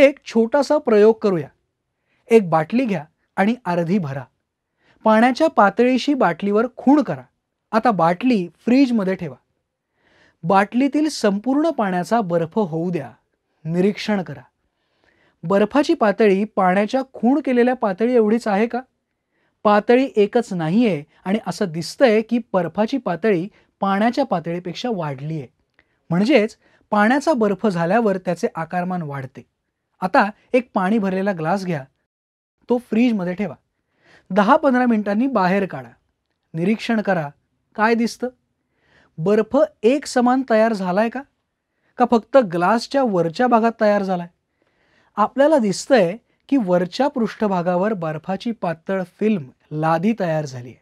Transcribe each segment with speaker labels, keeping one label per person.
Speaker 1: एक छोटासा प्रयोग करूया एक बाटली घ्या आणि अर्धी भरा पाण्याच्या पातळीशी बाटलीवर खूण करा आता बाटली फ्रीजमध्ये ठेवा बाटलीतील संपूर्ण पाण्याचा बर्फ होऊ द्या निरीक्षण करा बर्फाची पातळी पाण्याच्या खूण केलेल्या पातळी एवढीच आहे का पातळी एकच नाही आहे आणि असं दिसतंय की बर्फाची पातळी पाण्याच्या पातळीपेक्षा वाढली आहे म्हणजेच पाण्याचा बर्फ झाल्यावर त्याचे आकारमान वाढते आता एक पाणी भरलेला ग्लास घ्या तो फ्रीजमध्ये ठेवा दहा पंधरा मिनिटांनी बाहेर काढा निरीक्षण करा काय दिसतं बर्फ एक समान तयार झालाय का का फक्त ग्लासच्या वरच्या भागात तयार झालाय आपल्याला दिसतंय की वरच्या पृष्ठभागावर बर्फाची पातळ फिल्म लादी तयार झाली आहे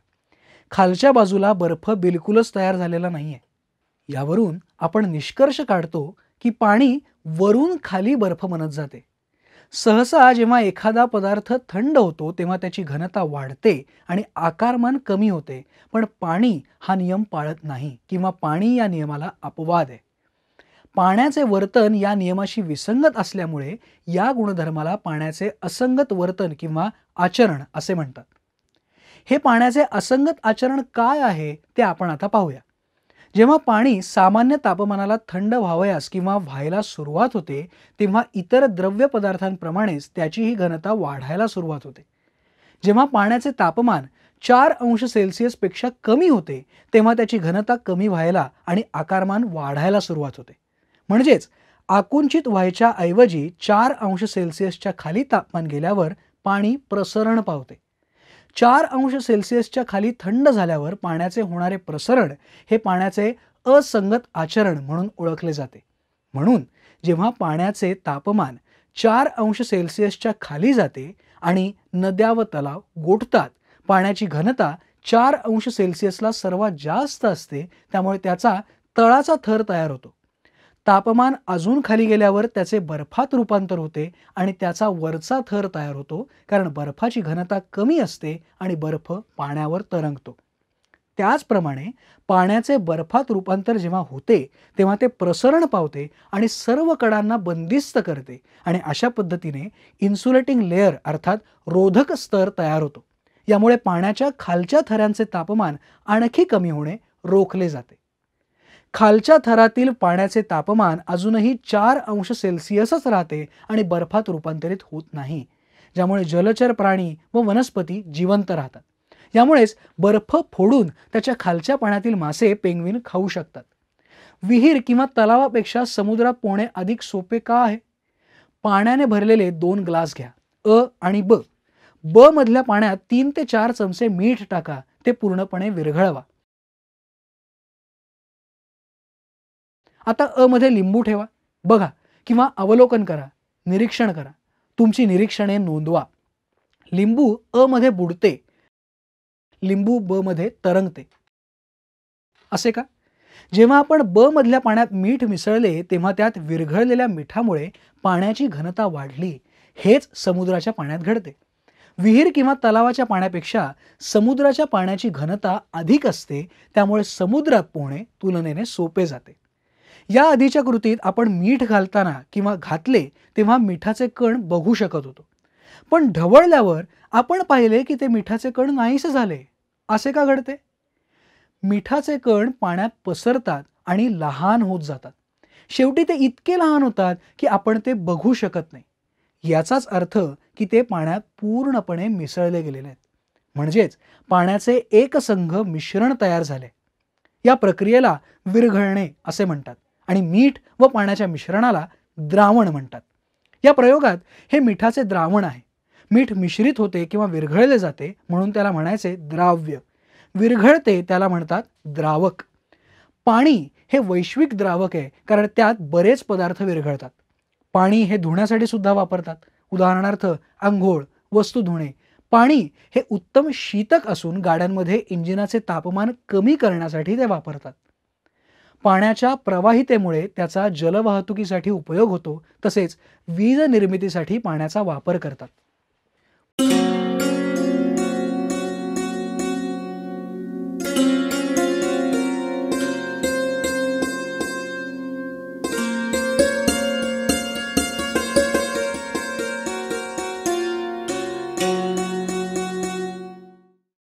Speaker 1: खालच्या बाजूला बर्फ बिलकुलच तयार झालेला नाही आहे यावरून आपण निष्कर्ष काढतो की पाणी वरून खाली बर्फ बनत जाते सहसा जेव्हा एखादा पदार्थ थंड होतो तेव्हा त्याची घनता वाढते आणि आकारमान कमी होते पण पाणी हा नियम पाळत नाही किंवा पाणी या नियमाला अपवाद आहे पाण्याचे वर्तन या नियमाशी विसंगत असल्यामुळे या गुणधर्माला पाण्याचे असंगत वर्तन किंवा आचरण असे म्हणतात हे पाण्याचे असंगत आचरण काय आहे ते आपण आता पाहूया जेव्हा पाणी सामान्य तापमानाला थंड व्हावयास किंवा व्हायला सुरुवात होते तेव्हा इतर द्रव्य पदार्थांप्रमाणेच त्याचीही घनता वाढायला सुरुवात होते जेव्हा पाण्याचे तापमान चार अंश सेल्सिअसपेक्षा कमी होते तेव्हा त्याची घनता कमी व्हायला आणि आकारमान वाढायला सुरुवात होते म्हणजेच आकुंचित व्हायच्या ऐवजी चार अंश सेल्सिअसच्या खाली तापमान गेल्यावर पाणी प्रसरण पावते चार अंश सेल्सिअसच्या खाली थंड झाल्यावर पाण्याचे होणारे प्रसरण हे पाण्याचे असंगत आचरण म्हणून ओळखले जाते म्हणून जेव्हा पाण्याचे तापमान चार अंश सेल्सिअसच्या खाली जाते आणि नद्या व तलाव गोठतात पाण्याची घनता चार अंश सेल्सिअसला सर्वात जास्त असते त्यामुळे त्याचा तळाचा थर तयार होतो तापमान अजून खाली गेल्यावर त्याचे बर्फात रूपांतर होते आणि त्याचा वरचा थर तयार होतो कारण बर्फाची घनता कमी असते आणि बर्फ पाण्यावर तरंगतो त्याचप्रमाणे पाण्याचे बर्फात रूपांतर जेव्हा होते तेव्हा ते प्रसरण पावते आणि सर्व कडांना बंदिस्त करते आणि अशा पद्धतीने इन्सुलेटिंग लेअर अर्थात रोधक स्तर तयार होतो यामुळे पाण्याच्या खालच्या थरांचे तापमान आणखी कमी होणे रोखले जाते खालच्या थरातील पाण्याचे तापमान अजूनही चार अंश सेल्सिअसच राहते आणि बर्फात रूपांतरित होत नाही ज्यामुळे जलचर प्राणी व वनस्पती जिवंत राहतात यामुळेच बर्फ फोडून त्याच्या खालच्या पाण्यातील मासे पेंगवीन खाऊ शकतात विहीर किंवा तलावापेक्षा समुद्रात पोहणे अधिक सोपे का आहे पाण्याने भरलेले दोन ग्लास घ्या अ आणि ब ब मधल्या पाण्यात तीन ते चार चमचे मीठ टाका ते पूर्णपणे विरघळवा आता अ मध्ये लिंबू ठेवा बघा किंवा अवलोकन करा निरीक्षण करा तुमची निरीक्षणे नोंदवा लिंबू अ मध्ये बुडते लिंबू ब मध्ये तरंगते असे का जेव्हा आपण ब मधल्या पाण्यात मीठ मिसळले तेव्हा त्यात विरघळलेल्या मिठामुळे पाण्याची घनता वाढली हेच समुद्राच्या पाण्यात घडते विहीर किंवा तलावाच्या पाण्यापेक्षा समुद्राच्या पाण्याची घनता अधिक असते त्यामुळे समुद्रात पोहणे तुलनेने सोपे जाते या आधीच्या कृतीत आपण मीठ घालताना किंवा घातले तेव्हा मिठाचे कण बघू शकत होतो पण ढवळल्यावर आपण पाहिले की ते मिठाचे कण नाहीसे झाले असे का घडते मिठाचे कण पाण्यात पसरतात आणि लहान होत जातात शेवटी ते इतके लहान होतात की आपण ते बघू शकत नाही याचाच अर्थ की ते पाण्यात पूर्णपणे मिसळले गेलेले आहेत म्हणजेच पाण्याचे एकसंघ मिश्रण तयार झाले या प्रक्रियेला विरघळणे असे म्हणतात आणि मीठ व पाण्याच्या मिश्रणाला द्रावण म्हणतात या प्रयोगात हे मिठाचे द्रावण आहे मीठ मिश्रित होते किंवा विरघळले जाते म्हणून त्याला म्हणायचे द्राव्य विरघळते त्याला म्हणतात द्रावक पाणी हे वैश्विक द्रावक आहे कारण त्यात बरेच पदार्थ विरघळतात पाणी हे धुण्यासाठी सुद्धा वापरतात उदाहरणार्थ आंघोळ वस्तू धुणे पाणी हे उत्तम शीतक असून गाड्यांमध्ये इंजिनाचे तापमान कमी करण्यासाठी ते वापरतात पाण्याच्या प्रवाहितेमुळे त्याचा जलवाहतुकीसाठी उपयोग होतो तसेच वीज निर्मितीसाठी पाण्याचा वापर करतात